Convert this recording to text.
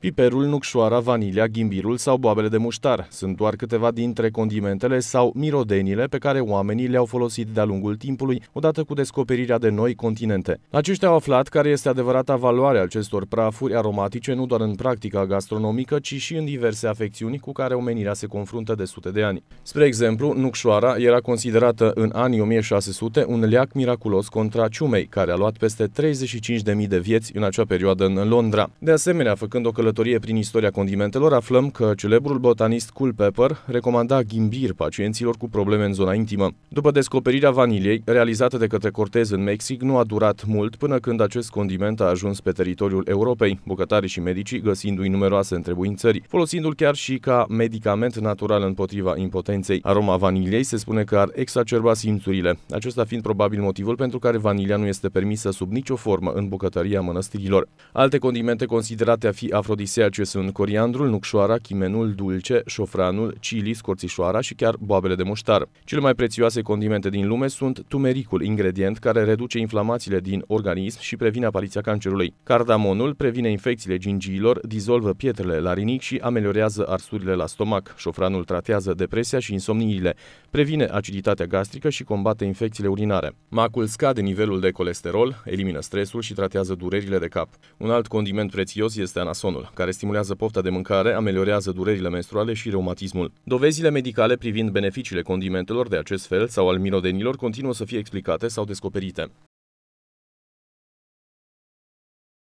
Piperul, nucșoara, vanilia, ghimbirul sau boabele de muștar sunt doar câteva dintre condimentele sau mirodenile pe care oamenii le-au folosit de-a lungul timpului odată cu descoperirea de noi continente. Aceștia au aflat care este adevărata valoare a acestor prafuri aromatice nu doar în practica gastronomică, ci și în diverse afecțiuni cu care omenirea se confruntă de sute de ani. Spre exemplu, nucșoara era considerată în anii 1600 un leac miraculos contra ciumei, care a luat peste 35.000 de vieți în acea perioadă în Londra. De asemenea, făcând o călătorie călătorie prin istoria condimentelor, aflăm că celebrul botanist Culpeper recomanda ghimbir pacienților cu probleme în zona intimă. După descoperirea vaniliei, realizată de către Cortez în Mexic, nu a durat mult până când acest condiment a ajuns pe teritoriul Europei, bucătarii și medicii găsindu-i numeroase întrebuințări, folosindu-l chiar și ca medicament natural împotriva impotenței. Aroma vaniliei se spune că ar exacerba simțurile, acesta fiind probabil motivul pentru care vanilia nu este permisă sub nicio formă în bucătăria mănăstirilor. Alte condimente considerate a fi afrodite odisea ce sunt coriandrul, nucșoara, chimenul, dulce, șofranul, chili, scorțișoara și chiar boabele de muștar. Cele mai prețioase condimente din lume sunt tumericul, ingredient care reduce inflamațiile din organism și previne apariția cancerului. Cardamonul previne infecțiile gingiilor, dizolvă pietrele la rinic și ameliorează arsurile la stomac. Șofranul tratează depresia și insomniile, previne aciditatea gastrică și combate infecțiile urinare. Macul scade nivelul de colesterol, elimină stresul și tratează durerile de cap. Un alt condiment prețios este anasonul care stimulează pofta de mâncare, ameliorează durerile menstruale și reumatismul. Dovezile medicale privind beneficiile condimentelor de acest fel sau al mirodenilor continuă să fie explicate sau descoperite.